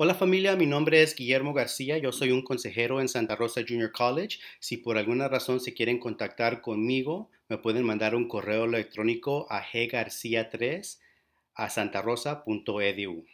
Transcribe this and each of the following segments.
Hola familia, mi nombre es Guillermo García, yo soy un consejero en Santa Rosa Junior College. Si por alguna razón se quieren contactar conmigo, me pueden mandar un correo electrónico a ggarcía3 a santarosa.edu.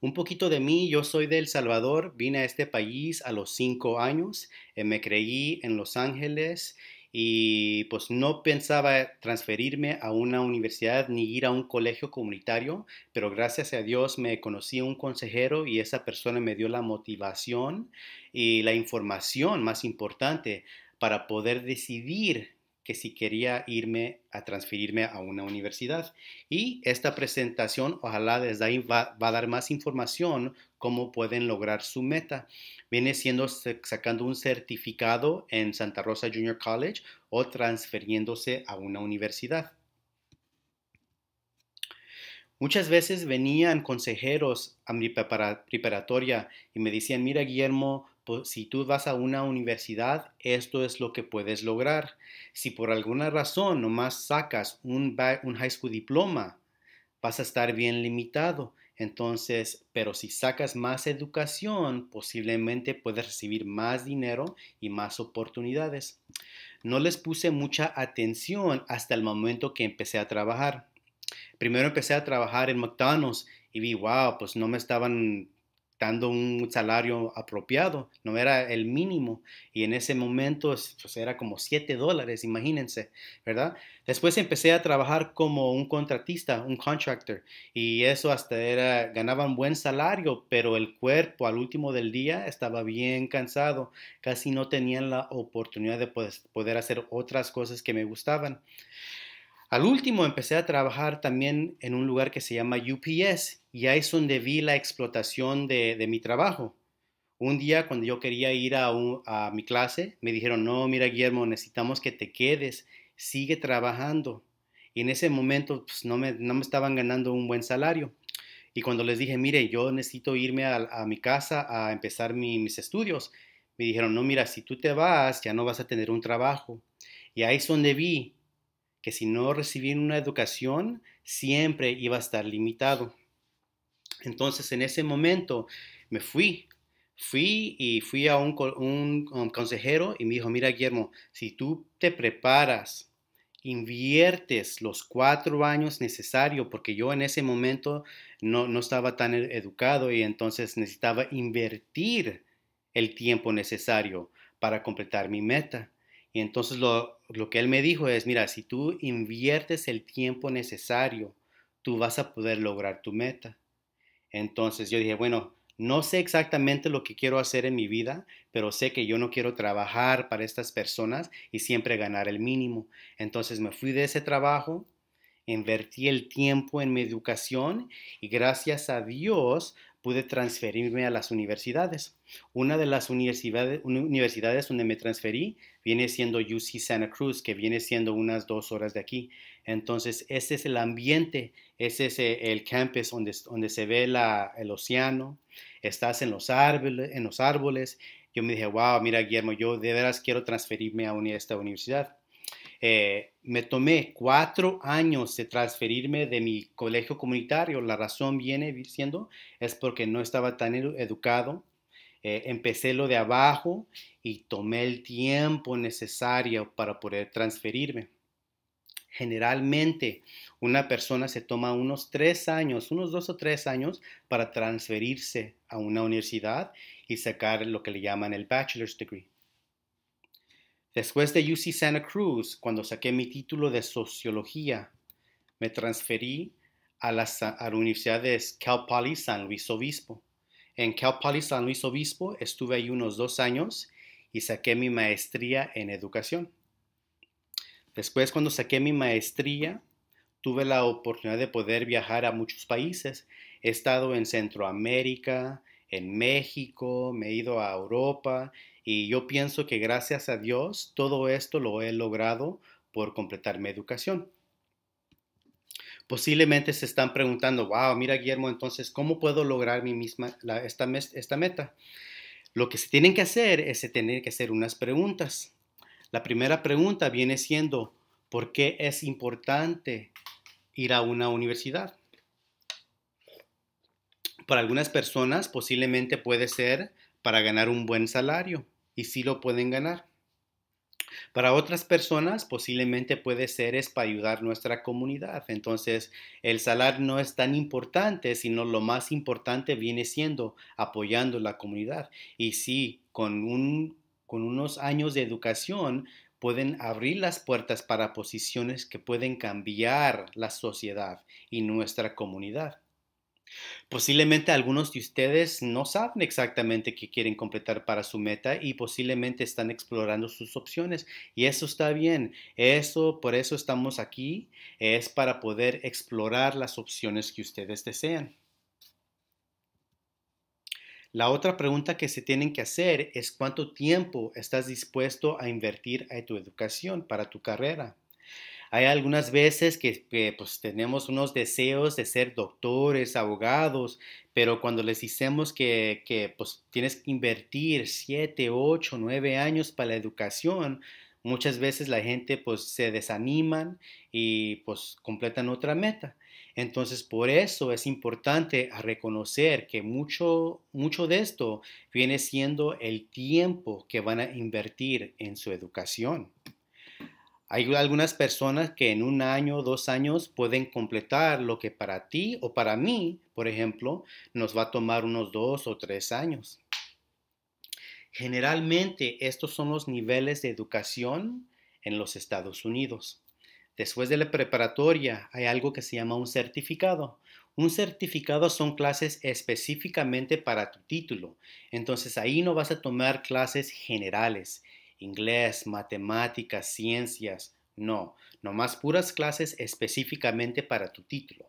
Un poquito de mí, yo soy de El Salvador, vine a este país a los cinco años, eh, me creí en Los Ángeles y pues no pensaba transferirme a una universidad ni ir a un colegio comunitario, pero gracias a Dios me conocí un consejero y esa persona me dio la motivación y la información más importante para poder decidir que si quería irme a transferirme a una universidad. Y esta presentación, ojalá desde ahí va, a dar más información cómo pueden lograr su meta. Viene siendo sacando un certificado en Santa Rosa Junior College o transfiriéndose a una universidad. Muchas veces venían consejeros a mi preparatoria y me decían, mira Guillermo, pues, si tú vas a una universidad, esto es lo que puedes lograr. Si por alguna razón nomás sacas un, un high school diploma, vas a estar bien limitado. Entonces, pero si sacas más educación, posiblemente puedes recibir más dinero y más oportunidades. No les puse mucha atención hasta el momento que empecé a trabajar. Primero empecé a trabajar en McDonald's y vi, wow, pues no me estaban dando un salario apropiado, no era el mínimo. Y en ese momento pues, era como 7 dólares, imagínense, ¿verdad? Después empecé a trabajar como un contratista, un contractor, y eso hasta era, ganaba un buen salario, pero el cuerpo al último del día estaba bien cansado, casi no tenían la oportunidad de pues, poder hacer otras cosas que me gustaban. Al último empecé a trabajar también en un lugar que se llama UPS y ahí es donde vi la explotación de, mi trabajo. Un día cuando yo quería ir a, mi clase, me dijeron, no, mira Guillermo, necesitamos que te quedes, sigue trabajando. Y en ese momento pues, no, me, estaban ganando un buen salario. Y cuando les dije, mire, yo necesito irme a, mi casa a empezar mis estudios, me dijeron, no, mira, si tú te vas, ya no vas a tener un trabajo. Y ahí es donde vi que si no recibí una educación, siempre iba a estar limitado. Entonces en ese momento me fui, fui y fui a un, um, consejero y me dijo, mira Guillermo, si tú te preparas inviertes los cuatro años necesarios, porque yo en ese momento no, estaba tan e-, educado y entonces necesitaba invertir el tiempo necesario para completar mi meta. Y entonces lo que él me dijo es, mira, si tú inviertes el tiempo necesario, tú vas a poder lograr tu meta. Entonces yo dije, bueno, no sé exactamente lo que quiero hacer en mi vida, pero sé que yo no quiero trabajar para estas personas y siempre ganar el mínimo. Entonces me fui de ese trabajo, invertí el tiempo en mi educación y gracias a Dios pude transferirme a las universidades. Una de las universidades, universidades donde me transferí viene siendo UC Santa Cruz, que viene siendo unas dos horas de aquí. Entonces, ese es el ambiente, ese es eh, el campus donde, donde se ve la, el océano, estás en los, árboles, en los árboles. Yo me dije, wow, mira Guillermo, yo de veras quiero transferirme a esta universidad. Eh, me tomé cuatro años de transferirme de mi colegio comunitario. La razón viene diciendo es porque no estaba tan educado. Eh, empecé lo de abajo y tomé el tiempo necesario para poder transferirme. Generalmente una persona se toma unos tres años, unos dos o tres años para transferirse a una universidad y sacar lo que le llaman el bachelor's degree. Después de UC Santa Cruz, cuando saqué mi título de sociología, me transferí a la, Universidad de Cal Poly San Luis Obispo. En Cal Poly San Luis Obispo estuve ahí unos dos años y saqué mi maestría en educación. Después, cuando saqué mi maestría, tuve la oportunidad de poder viajar a muchos países. He estado en Centroamérica, en México, me he ido a Europa, y yo pienso que gracias a Dios todo esto lo he logrado por completar mi educación. Posiblemente se están preguntando, wow, mira Guillermo, entonces, ¿cómo puedo lograr mi misma, esta, esta meta? Lo que se tienen que hacer es tener que hacer unas preguntas. La primera pregunta viene siendo, ¿por qué es importante ir a una universidad? Para algunas personas posiblemente puede ser para ganar un buen salario y sí lo pueden ganar. Para otras personas posiblemente puede ser es para ayudar nuestra comunidad. Entonces el salario no es tan importante, sino lo más importante viene siendo apoyando la comunidad. Y sí, con, un, con unos años de educación pueden abrir las puertas para posiciones que pueden cambiar la sociedad y nuestra comunidad. Posiblemente algunos de ustedes no saben exactamente qué quieren completar para su meta y posiblemente están explorando sus opciones y eso está bien. Eso, por eso estamos aquí, es para poder explorar las opciones que ustedes desean. La otra pregunta que se tienen que hacer es cuánto tiempo estás dispuesto a invertir en tu educación para tu carrera. Hay algunas veces que, pues, tenemos unos deseos de ser doctores, abogados, pero cuando les decimos que, pues, tienes que invertir 7, 8, 9 años para la educación, muchas veces la gente pues se desaniman y pues completan otra meta. Entonces por eso es importante reconocer que mucho, mucho de esto viene siendo el tiempo que van a invertir en su educación. Hay algunas personas que en un año, o dos años pueden completar lo que para ti o para mí, por ejemplo, nos va a tomar unos dos o tres años. Generalmente estos son los niveles de educación en los Estados Unidos. Después de la preparatoria hay algo que se llama un certificado. Un certificado son clases específicamente para tu título. Entonces ahí no vas a tomar clases generales inglés, matemáticas, ciencias, no, nomás puras clases específicamente para tu título.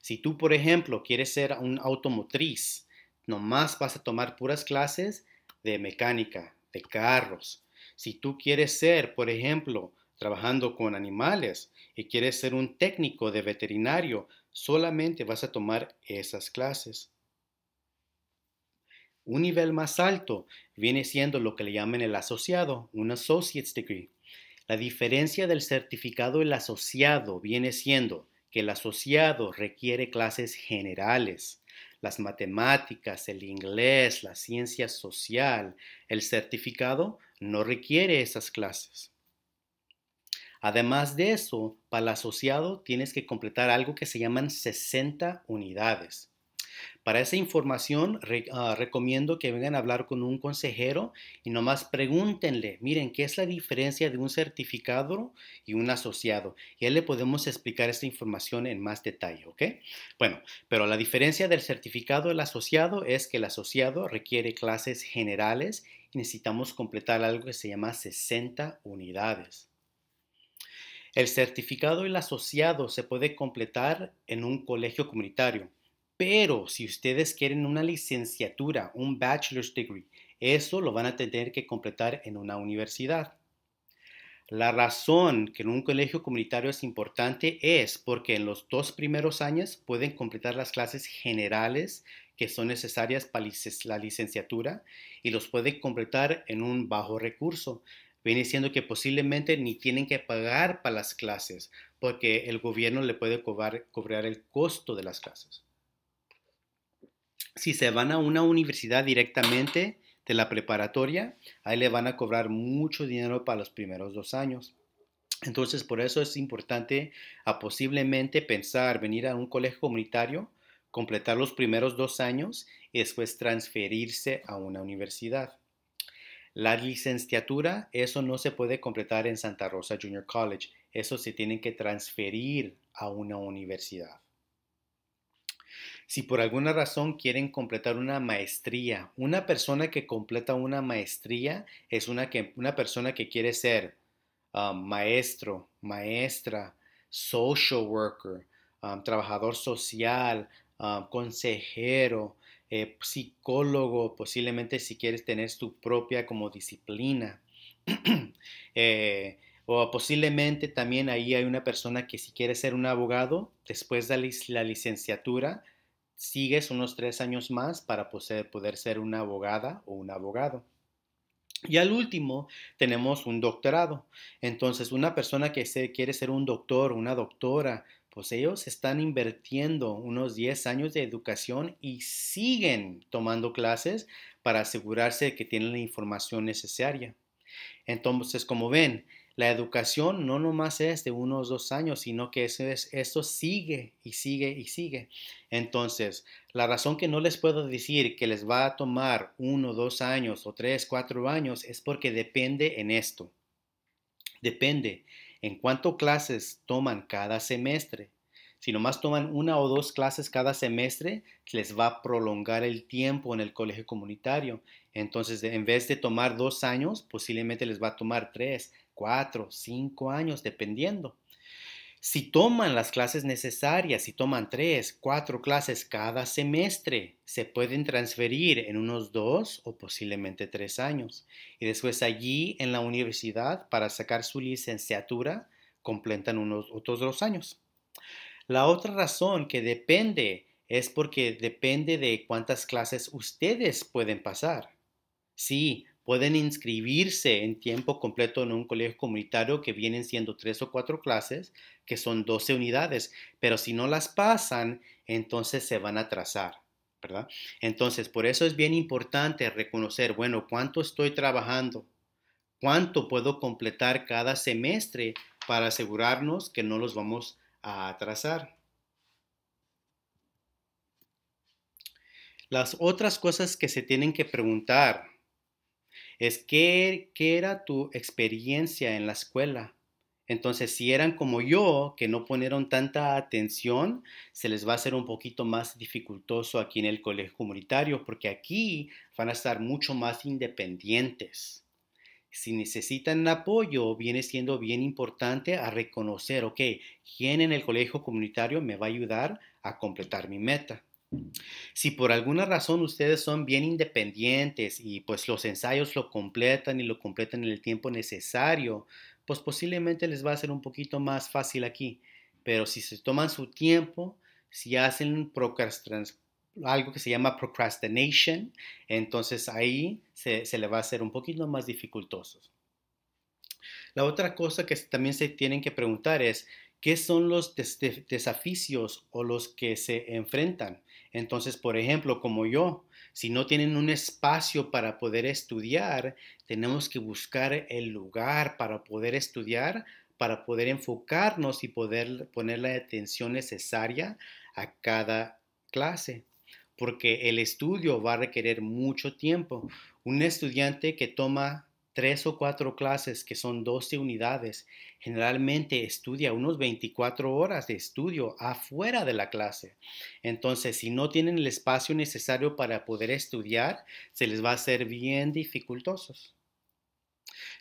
Si tú, por ejemplo, quieres ser un automotriz, nomás vas a tomar puras clases de mecánica, de carros. Si tú quieres ser, por ejemplo, trabajando con animales y quieres ser un técnico de veterinario, solamente vas a tomar esas clases. Un nivel más alto viene siendo lo que le llaman el asociado, un associate's degree. La diferencia del certificado el asociado viene siendo que el asociado requiere clases generales, las matemáticas, el inglés, la ciencia social. El certificado no requiere esas clases. Además de eso, para el asociado tienes que completar algo que se llaman 60 unidades. Para esa información ah, recomiendo que vengan a hablar con un consejero y nomás pregúntenle, miren, ¿qué es la diferencia de un certificado y un asociado? Y él le podemos explicar esta información en más detalle, ¿ok? Bueno, pero la diferencia del certificado y el asociado es que el asociado requiere clases generales y necesitamos completar algo que se llama 60 unidades. El certificado y el asociado se puede completar en un colegio comunitario. Pero si ustedes quieren una licenciatura, un bachelor's degree, eso lo van a tener que completar en una universidad. La razón que en un colegio comunitario es importante es porque en los dos primeros años pueden completar las clases generales que son necesarias para la licenciatura y los pueden completar en un bajo recurso. Viene siendo que posiblemente ni tienen que pagar para las clases porque el gobierno le puede cobrar, cobrar el costo de las clases si se van a una universidad directamente de la preparatoria, ahí le van a cobrar mucho dinero para los primeros dos años. Entonces, por eso es importante a ah, posiblemente pensar venir a un colegio comunitario, completar los primeros dos años y después transferirse a una universidad. La licenciatura, eso no se puede completar en Santa Rosa Junior College, eso se tiene que transferir a una universidad. Si por alguna razón quieren completar una maestría, una persona que completa una maestría es una, que, una persona que quiere ser ah, maestro, maestra, social worker, ah, trabajador social, ah, consejero, eh, psicólogo, posiblemente si quieres tener tu propia como disciplina. Eh, o posiblemente también ahí hay una persona que si quiere ser un abogado, después de la licenciatura, sigues unos tres años más para poder ser una abogada o un abogado. Y al último, tenemos un doctorado. Entonces, una persona que quiere ser un doctor, o una doctora, pues ellos están invirtiendo unos 10 años de educación y siguen tomando clases para asegurarse de que tienen la información necesaria. Entonces, como ven, la educación no nomás es de unos dos años, sino que eso, es, eso sigue y sigue y sigue. Entonces, la razón que no les puedo decir que les va a tomar uno, dos años o tres, cuatro años es porque depende en esto. Depende en cuánto clases toman cada semestre. Si nomás toman una o dos clases cada semestre, les va a prolongar el tiempo en el colegio comunitario. Entonces, en vez de tomar dos años, posiblemente les va a tomar tres, cuatro, cinco años, dependiendo. Si toman las clases necesarias, si toman tres, cuatro clases cada semestre, se pueden transferir en unos dos o posiblemente tres años. Y después allí en la universidad, para sacar su licenciatura, completan unos otros dos años. La otra razón que depende es porque depende de cuántas clases ustedes pueden pasar. Sí, pueden inscribirse en tiempo completo en un colegio comunitario que vienen siendo tres o cuatro clases, que son 12 unidades, pero si no las pasan, entonces se van a atrasar, ¿verdad? Entonces, por eso es bien importante reconocer, bueno, ¿cuánto estoy trabajando? ¿Cuánto puedo completar cada semestre para asegurarnos que no los vamos a atrasar? Las otras cosas que se tienen que preguntar es qué, era tu experiencia en la escuela. Entonces, si eran como yo, que no ponieron tanta atención, se les va a hacer un poquito más dificultoso aquí en el colegio comunitario, porque aquí van a estar mucho más independientes. Si necesitan apoyo, viene siendo bien importante a reconocer, ok, ¿quién en el colegio comunitario me va a ayudar a completar mi meta? Si por alguna razón ustedes son bien independientes y pues los ensayos lo completan y lo completan en el tiempo necesario, pues posiblemente les va a ser un poquito más fácil aquí. Pero si se toman su tiempo, si hacen algo que se llama procrastination, entonces ahí se, se le va a hacer un poquito más dificultoso. La otra cosa que también se tienen que preguntar es, ¿Qué son los desafíos o los que se enfrentan? Entonces, por ejemplo, como yo, si no tienen un espacio para poder estudiar, tenemos que buscar el lugar para poder estudiar, para poder enfocarnos y poder poner la atención necesaria a cada clase, porque el estudio va a requerir mucho tiempo. Un estudiante que toma tres o cuatro clases que son 12 unidades, generalmente estudia unos 24 horas de estudio afuera de la clase. Entonces, si no tienen el espacio necesario para poder estudiar, se les va a hacer bien dificultosos.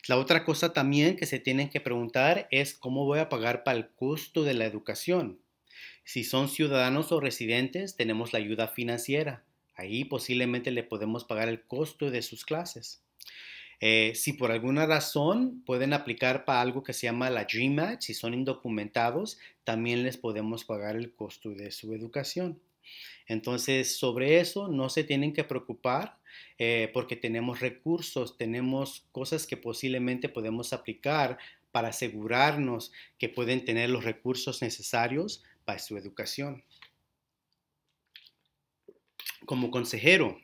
La otra cosa también que se tienen que preguntar es cómo voy a pagar para el costo de la educación. Si son ciudadanos o residentes, tenemos la ayuda financiera. Ahí posiblemente le podemos pagar el costo de sus clases. Eh, si por alguna razón pueden aplicar para algo que se llama la Dream Act, si son indocumentados, también les podemos pagar el costo de su educación. Entonces, sobre eso no se tienen que preocupar eh, porque tenemos recursos, tenemos cosas que posiblemente podemos aplicar para asegurarnos que pueden tener los recursos necesarios para su educación. Como consejero,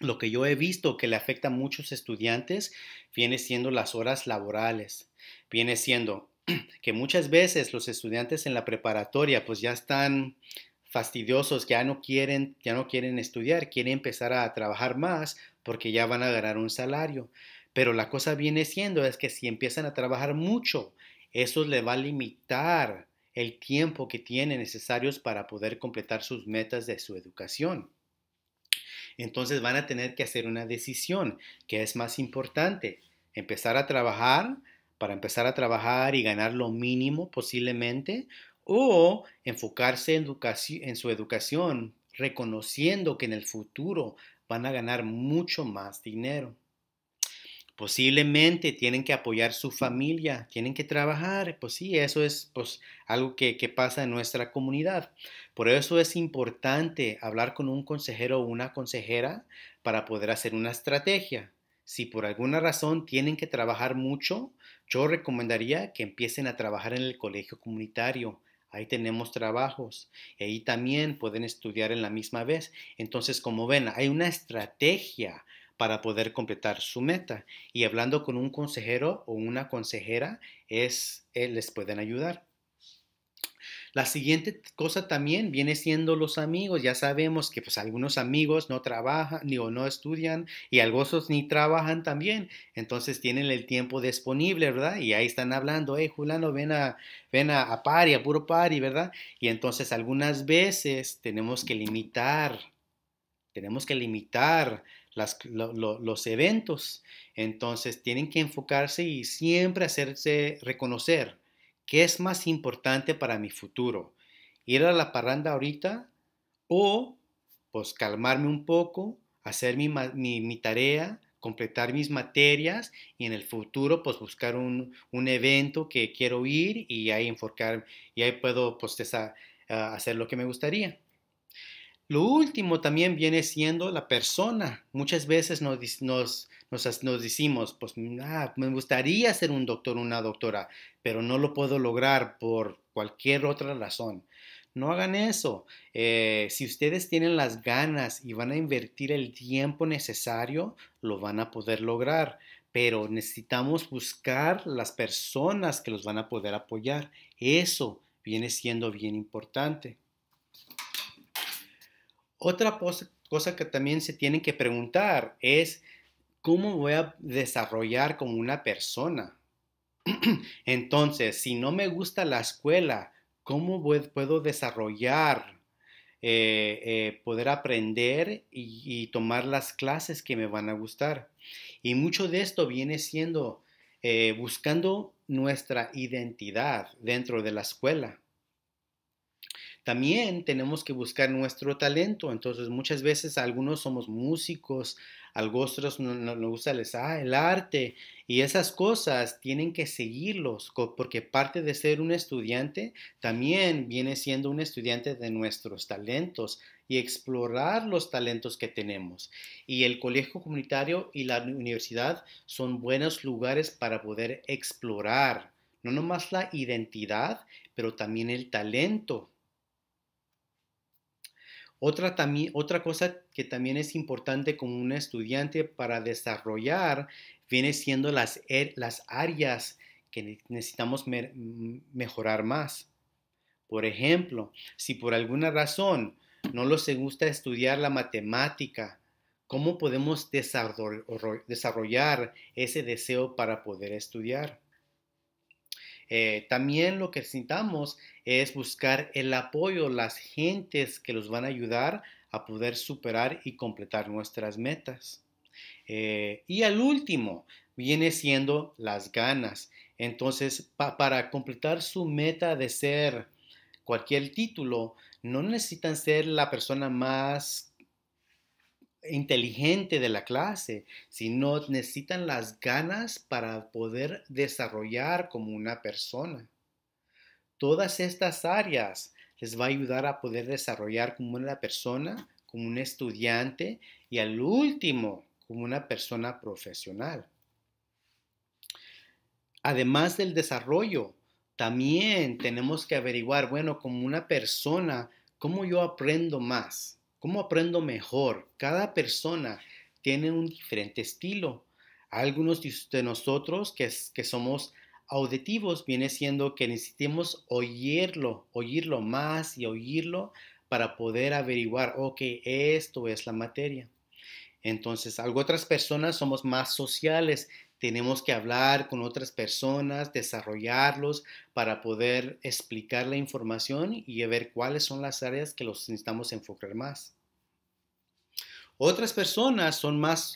lo que yo he visto que le afecta a muchos estudiantes viene siendo las horas laborales, viene siendo que muchas veces los estudiantes en la preparatoria pues ya están fastidiosos, ya no quieren, ya no quieren estudiar, quieren empezar a trabajar más porque ya van a ganar un salario. Pero la cosa viene siendo es que si empiezan a trabajar mucho, eso le va a limitar el tiempo que tienen necesarios para poder completar sus metas de su educación. Entonces van a tener que hacer una decisión, que es más importante, empezar a trabajar para empezar a trabajar y ganar lo mínimo posiblemente o enfocarse en, en su educación, reconociendo que en el futuro van a ganar mucho más dinero posiblemente tienen que apoyar su familia, tienen que trabajar, pues sí, eso es pues, algo que, que, pasa en nuestra comunidad. Por eso es importante hablar con un consejero o una consejera para poder hacer una estrategia. Si por alguna razón tienen que trabajar mucho, yo recomendaría que empiecen a trabajar en el colegio comunitario. Ahí tenemos trabajos. Y ahí también pueden estudiar en la misma vez. Entonces, como ven, hay una estrategia para poder completar su meta. Y hablando con un consejero o una consejera, es, eh, les pueden ayudar. La siguiente cosa también viene siendo los amigos. Ya sabemos que pues algunos amigos no trabajan ni o no estudian y algunos ni trabajan también. Entonces tienen el tiempo disponible, ¿verdad? Y ahí están hablando, hey, Julano, ven a, ven a, a pari, a puro pari, ¿verdad? Y entonces algunas veces tenemos que limitar, tenemos que limitar los eventos. Entonces tienen que enfocarse y siempre hacerse reconocer qué es más importante para mi futuro. Ir a la parranda ahorita o pues calmarme un poco, hacer mi, tarea, completar mis materias y en el futuro pues buscar un, un, evento que quiero ir y ahí enfocar y ahí puedo pues ah, hacer lo que me gustaría. Lo último también viene siendo la persona. Muchas veces nos, nos, nos, decimos, pues ah, me gustaría ser un doctor o una doctora, pero no lo puedo lograr por cualquier otra razón. No hagan eso. Eh, si ustedes tienen las ganas y van a invertir el tiempo necesario, lo van a poder lograr. Pero necesitamos buscar las personas que los van a poder apoyar. Eso viene siendo bien importante. Otra cosa que también se tienen que preguntar es, ¿cómo voy a desarrollar como una persona? Entonces, si no me gusta la escuela, ¿cómo puedo desarrollar, eh, eh, poder aprender y, tomar las clases que me van a gustar? Y mucho de esto viene siendo eh, buscando nuestra identidad dentro de la escuela también tenemos que buscar nuestro talento. Entonces, muchas veces algunos somos músicos, algunos nos no, les gusta ah, el, el, arte y esas cosas tienen que seguirlos porque parte de ser un estudiante también viene siendo un estudiante de nuestros talentos y explorar los talentos que tenemos. Y el colegio comunitario y la universidad son buenos lugares para poder explorar no nomás la identidad, pero también el talento otra, cosa que también es importante como un estudiante para desarrollar viene siendo las, e-, áreas que necesitamos mejorar más. Por ejemplo, si por alguna razón no les gusta estudiar la matemática, ¿cómo podemos desarrollar ese deseo para poder estudiar? Eh, también lo que necesitamos es buscar el apoyo, las gentes que los van a ayudar a poder superar y completar nuestras metas. Eh, y al último, viene siendo las ganas. Entonces, para completar su meta de ser cualquier título, no necesitan ser la persona más inteligente de la clase, sino necesitan las ganas para poder desarrollar como una persona. Todas estas áreas les va a ayudar a poder desarrollar como una persona, como un estudiante y al último, como una persona profesional. Además del desarrollo, también tenemos que averiguar, bueno, como una persona, ¿cómo yo aprendo más? ¿Cómo aprendo mejor? Cada persona tiene un diferente estilo. Algunos de nosotros que, somos auditivos viene siendo que necesitemos oírlo, oírlo más y oírlo para poder averiguar, ok, esto es la materia. Entonces, otras personas somos más sociales, tenemos que hablar con otras personas, desarrollarlos para poder explicar la información y ver cuáles son las áreas que los necesitamos enfocar más. Otras personas son más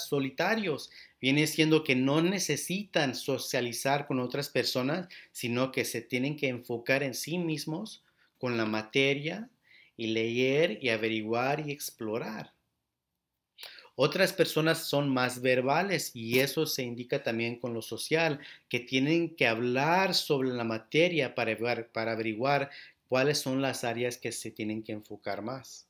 solitarios. Viene siendo que no necesitan socializar con otras personas, sino que se tienen que enfocar en sí mismos con la materia y leer y averiguar y explorar. Otras personas son más verbales y eso se indica también con lo social, que tienen que hablar sobre la materia para, averiguar, cuáles son las áreas que se tienen que enfocar más.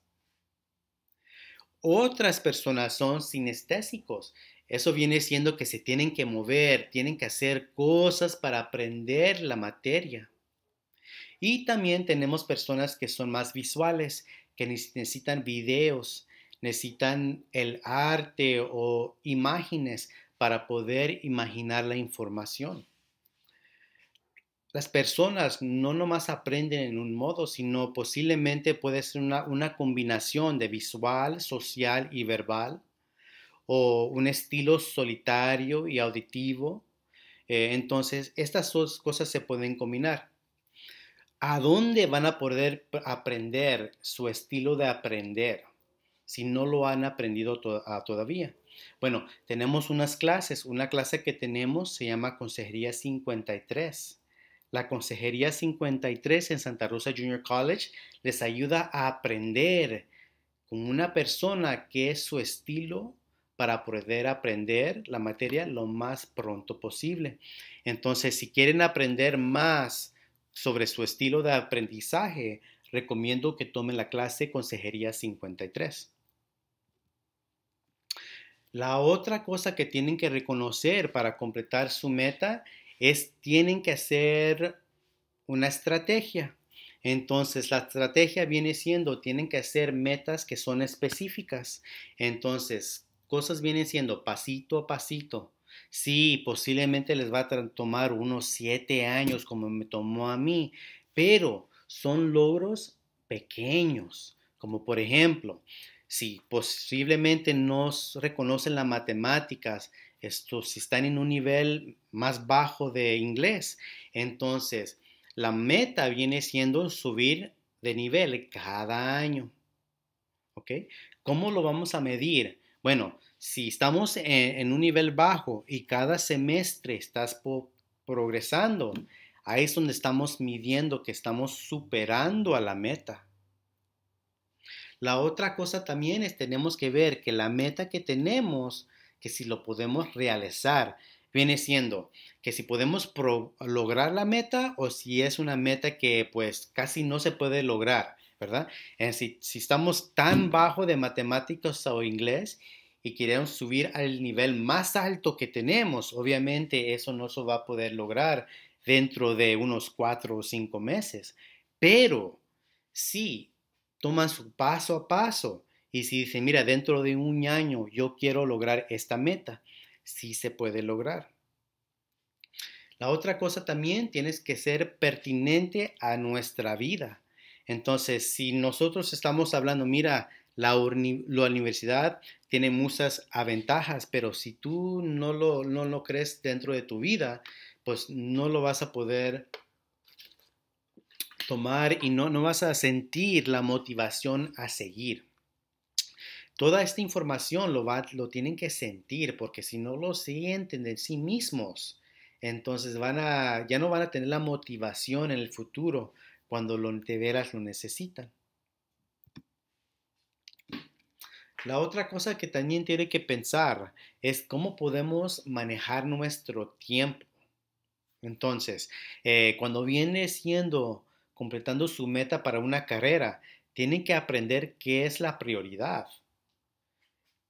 Otras personas son sinestésicos. Eso viene siendo que se tienen que mover, tienen que hacer cosas para aprender la materia. Y también tenemos personas que son más visuales, que necesitan videos, necesitan el arte o imágenes para poder imaginar la información. Las personas no nomás aprenden en un modo, sino posiblemente puede ser una, combinación de visual, social y verbal, o un estilo solitario y auditivo. Eh, entonces, estas dos cosas se pueden combinar. ¿A dónde van a poder aprender su estilo de aprender? si no lo han aprendido ah, todavía. Bueno, tenemos unas clases. Una clase que tenemos se llama Consejería 53. La Consejería 53 en Santa Rosa Junior College les ayuda a aprender con una persona que es su estilo para poder aprender la materia lo más pronto posible. Entonces, si quieren aprender más sobre su estilo de aprendizaje, recomiendo que tomen la clase Consejería 53. La otra cosa que tienen que reconocer para completar su meta es tienen que hacer una estrategia. Entonces, la estrategia viene siendo, tienen que hacer metas que son específicas. Entonces, cosas vienen siendo pasito a pasito. Sí, posiblemente les va a tomar unos siete años como me tomó a mí, pero son logros pequeños. Como por ejemplo, si posiblemente no reconocen las matemáticas, si están en un nivel más bajo de inglés, entonces la meta viene siendo subir de nivel cada año. ¿Ok? ¿Cómo lo vamos a medir? Bueno, si estamos e, en un nivel bajo y cada semestre estás progresando, ahí es donde estamos midiendo que estamos superando a la meta. La otra cosa también es tenemos que ver que la meta que tenemos, que si lo podemos realizar, viene siendo que si podemos lograr la meta o si es una meta que pues casi no se puede lograr, ¿verdad? Eh, si, si estamos tan bajo de matemáticas o inglés y queremos subir al nivel más alto que tenemos, obviamente eso no se va a poder lograr dentro de unos cuatro o cinco meses. Pero sí toman su paso a paso. Y si dicen, mira, dentro de un año yo quiero lograr esta meta, sí se puede lograr. La otra cosa también tienes que ser pertinente a nuestra vida. Entonces, si nosotros estamos hablando, mira, la, universidad tiene muchas ventajas, pero si tú no lo, no lo crees dentro de tu vida, pues no lo vas a poder tomar y no, no vas a sentir la motivación a seguir. Toda esta información lo, va, lo tienen que sentir porque si no lo sienten en sí mismos, entonces van a, ya no van a tener la motivación en el futuro cuando lo, de veras lo necesitan. La otra cosa que también tiene que pensar es cómo podemos manejar nuestro tiempo. Entonces, eh, cuando viene siendo completando su meta para una carrera, tienen que aprender qué es la prioridad.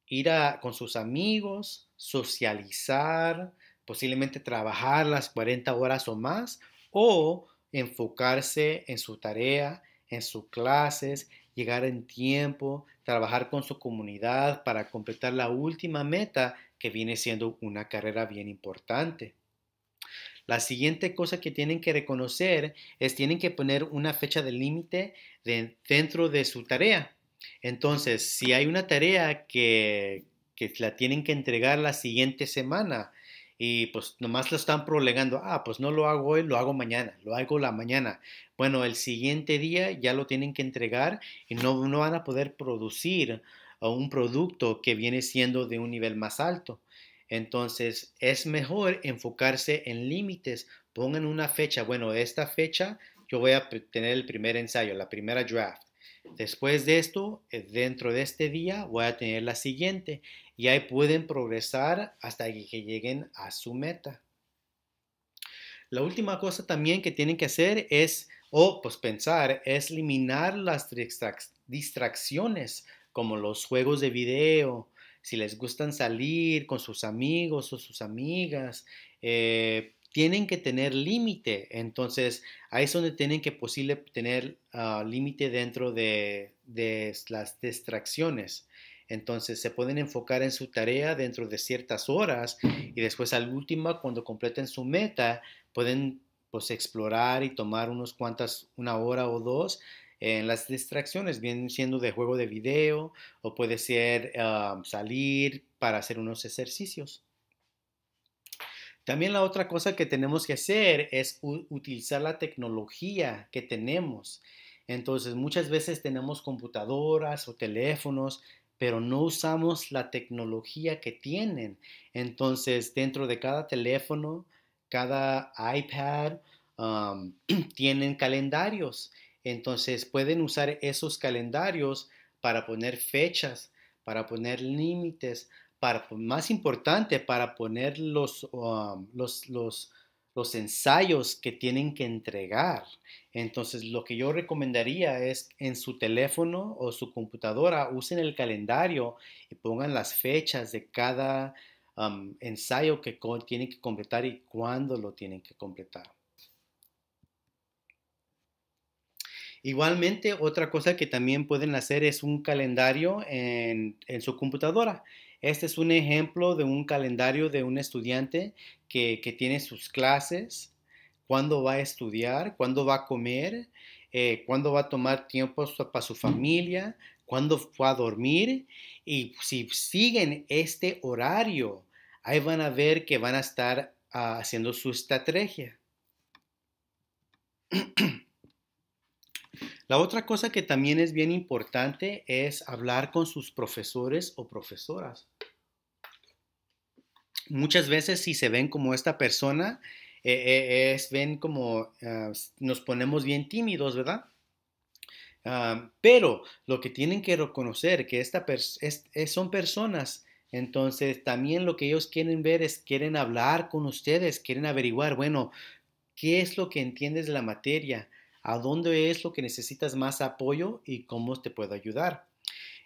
Ir con sus amigos, socializar, posiblemente trabajar las 40 horas o más, o enfocarse en su tarea, en sus clases, llegar en tiempo, trabajar con su comunidad para completar la última meta que viene siendo una carrera bien importante. La siguiente cosa que tienen que reconocer es tienen que poner una fecha de límite dentro de su tarea. Entonces, si hay una tarea que, que la tienen que entregar la siguiente semana, y pues nomás lo están prolegando, ah, pues no lo hago hoy, lo hago mañana, lo hago la mañana. Bueno, el siguiente día ya lo tienen que entregar y no, no van a poder producir un producto que viene siendo de un nivel más alto. Entonces, es mejor enfocarse en límites. Pongan una fecha. Bueno, esta fecha yo voy a tener el primer ensayo, la primera draft. Después de esto, eh, dentro de este día, voy a tener la siguiente. Y ahí pueden progresar hasta que lleguen a su meta. La última cosa también que tienen que hacer es, o pues pensar, es eliminar las distracciones como los juegos de video, si les gustan salir con sus amigos o sus amigas, eh, tienen que tener límite. Entonces, ahí es donde tienen que posible tener ah, límite dentro de, las distracciones. Entonces, se pueden enfocar en su tarea dentro de ciertas horas y después al último, cuando completen su meta, pueden pues, explorar y tomar unos cuantas, una hora o dos en eh, las distracciones vienen siendo de juego de video o puede ser ah, salir para hacer unos ejercicios. También la otra cosa que tenemos que hacer es utilizar la tecnología que tenemos. Entonces, muchas veces tenemos computadoras o teléfonos, pero no usamos la tecnología que tienen. Entonces, dentro de cada teléfono, cada iPad, tienen calendarios. Entonces pueden usar esos calendarios para poner fechas, para poner límites, para, pues, más importante, para poner ah, los, ensayos que tienen que entregar. Entonces, lo que yo recomendaría es en su teléfono o su computadora usen el calendario y pongan las fechas de cada ensayo que tienen que completar y cuándo lo tienen que completar. Igualmente, otra cosa que también pueden hacer es un calendario en, su computadora. Este es un ejemplo de un calendario de un estudiante que, tiene sus clases, cuándo va a estudiar, cuándo va a comer, eh, cuándo va a tomar tiempo para su familia, cuándo va a dormir. Y si siguen este horario, ahí van a ver que van a estar ah, haciendo su estrategia. La otra cosa que también es bien importante es hablar con sus profesores o profesoras. Muchas veces si se ven como esta persona, eh, eh, es, ven como ah, nos ponemos bien tímidos, ¿verdad? Ah, pero lo que tienen que reconocer que esta es, son personas, entonces también lo que ellos quieren ver es, quieren hablar con ustedes, quieren averiguar, bueno, ¿qué es lo que entiendes de la materia? a dónde es lo que necesitas más apoyo y cómo te puedo ayudar.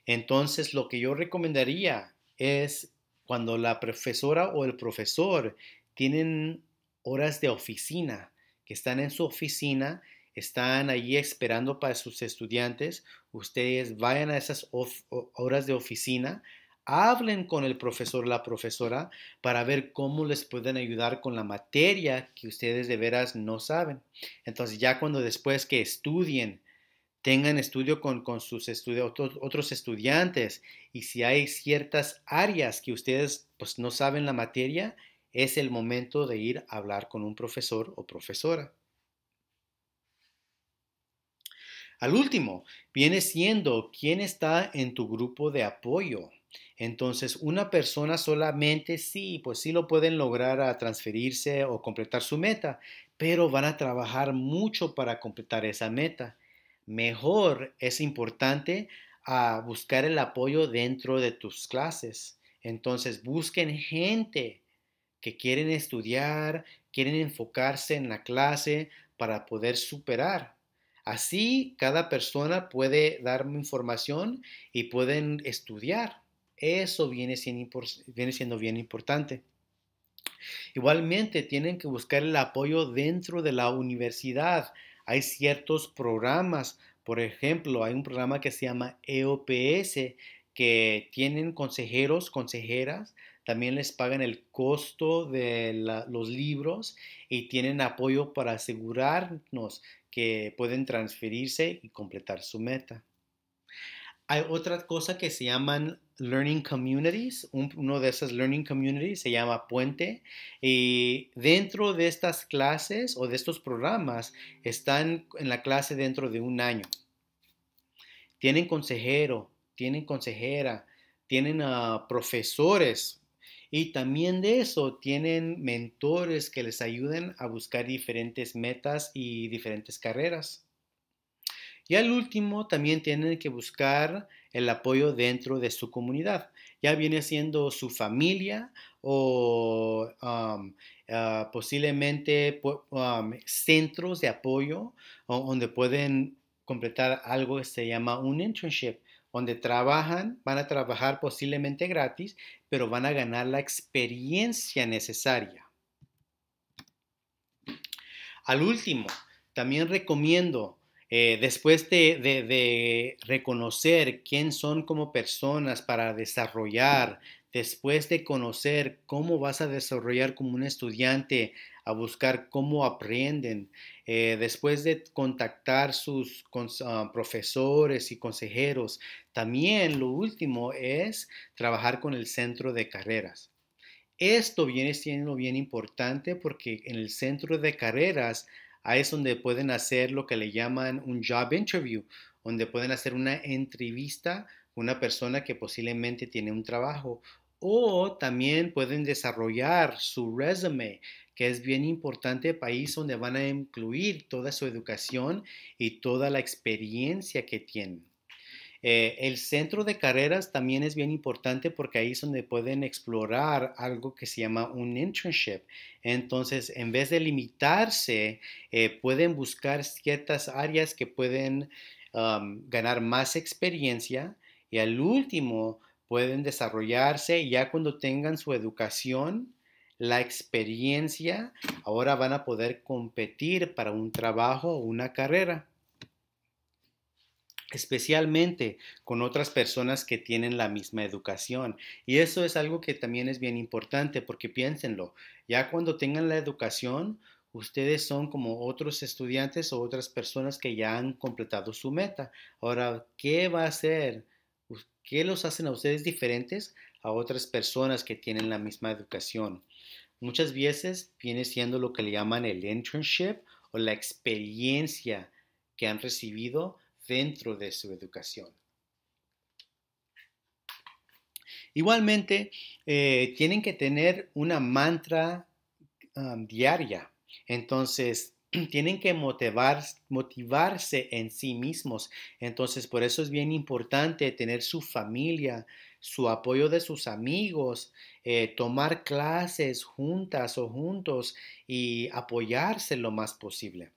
Entonces, lo que yo recomendaría es cuando la profesora o el profesor tienen horas de oficina, que están en su oficina, están allí esperando para sus estudiantes, ustedes vayan a esas horas de oficina hablen con el profesor o la profesora para ver cómo les pueden ayudar con la materia que ustedes de veras no saben. Entonces ya cuando después que estudien, tengan estudio con, sus otros, estudiantes y si hay ciertas áreas que ustedes pues, no saben la materia, es el momento de ir a hablar con un profesor o profesora. Al último, viene siendo quién está en tu grupo de apoyo. Entonces, una persona solamente sí, pues sí lo pueden lograr a transferirse o completar su meta, pero van a trabajar mucho para completar esa meta. Mejor es importante a buscar el apoyo dentro de tus clases. Entonces, busquen gente que quieren estudiar, quieren enfocarse en la clase para poder superar. Así, cada persona puede dar información y pueden estudiar. Eso viene siendo, bien importante. Igualmente, tienen que buscar el apoyo dentro de la universidad. Hay ciertos programas, por ejemplo, hay un programa que se llama EOPS, que tienen consejeros, consejeras, también les pagan el costo de los libros y tienen apoyo para asegurarnos que pueden transferirse y completar su meta. Hay otra cosa que se llaman Learning Communities, uno de esas Learning Communities se llama Puente, y dentro de estas clases o de estos programas están en la clase dentro de un año. Tienen consejero, tienen consejera, tienen ah, profesores y también de eso tienen mentores que les ayuden a buscar diferentes metas y diferentes carreras. Y al último, también tienen que buscar el apoyo dentro de su comunidad. Ya viene siendo su familia o ah, posiblemente centros de apoyo donde pueden completar algo que se llama un internship, donde trabajan, van a trabajar posiblemente gratis, pero van a ganar la experiencia necesaria. Al último, también recomiendo eh, después de, reconocer quién son como personas para desarrollar, después de conocer cómo vas a desarrollar como un estudiante, a buscar cómo aprenden, eh, después de contactar sus ah, profesores y consejeros, también lo último es trabajar con el centro de carreras. Esto viene siendo bien importante porque en el centro de carreras Ahí es donde pueden hacer lo que le llaman un job interview, donde pueden hacer una entrevista con una persona que posiblemente tiene un trabajo. O también pueden desarrollar su resume, que es bien importante, país donde van a incluir toda su educación y toda la experiencia que tienen. Eh, el centro de carreras también es bien importante porque ahí es donde pueden explorar algo que se llama un internship. Entonces, en vez de limitarse, eh, pueden buscar ciertas áreas que pueden ganar más experiencia y al último pueden desarrollarse ya cuando tengan su educación, la experiencia, ahora van a poder competir para un trabajo o una carrera especialmente con otras personas que tienen la misma educación. Y eso es algo que también es bien importante porque piénsenlo, ya cuando tengan la educación, ustedes son como otros estudiantes o otras personas que ya han completado su meta. Ahora, ¿qué va a hacer? ¿Qué los hacen a ustedes diferentes a otras personas que tienen la misma educación? Muchas veces viene siendo lo que le llaman el internship o la experiencia que han recibido dentro de su educación. Igualmente, eh, tienen que tener una mantra um, diaria. Entonces, tienen que motivarse en sí mismos. Entonces, por eso es bien importante tener su familia, su apoyo de sus amigos, eh, tomar clases juntas o juntos y apoyarse lo más posible.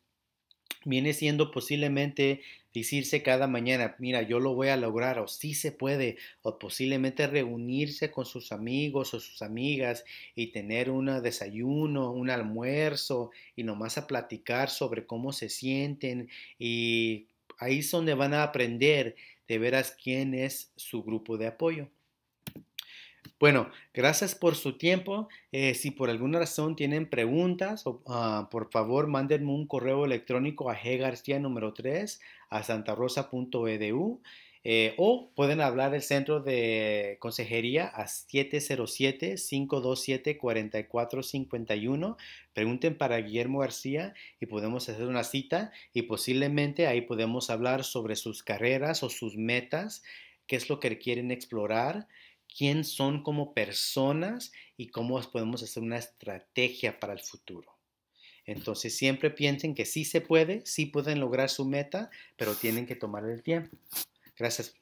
Viene siendo posiblemente decirse cada mañana, mira, yo lo voy a lograr o sí se puede, o posiblemente reunirse con sus amigos o sus amigas y tener un desayuno, un almuerzo y nomás a platicar sobre cómo se sienten y ahí es donde van a aprender de veras quién es su grupo de apoyo. Bueno, gracias por su tiempo. Eh, si por alguna razón tienen preguntas, ah, por favor mándenme un correo electrónico a garcía número 3 a santarosa.edu eh, o pueden hablar el centro de consejería a 707-527-4451. Pregunten para Guillermo García y podemos hacer una cita y posiblemente ahí podemos hablar sobre sus carreras o sus metas, qué es lo que quieren explorar, quién son como personas y cómo podemos hacer una estrategia para el futuro. Entonces siempre piensen que sí se puede, sí pueden lograr su meta, pero tienen que tomar el tiempo. Gracias.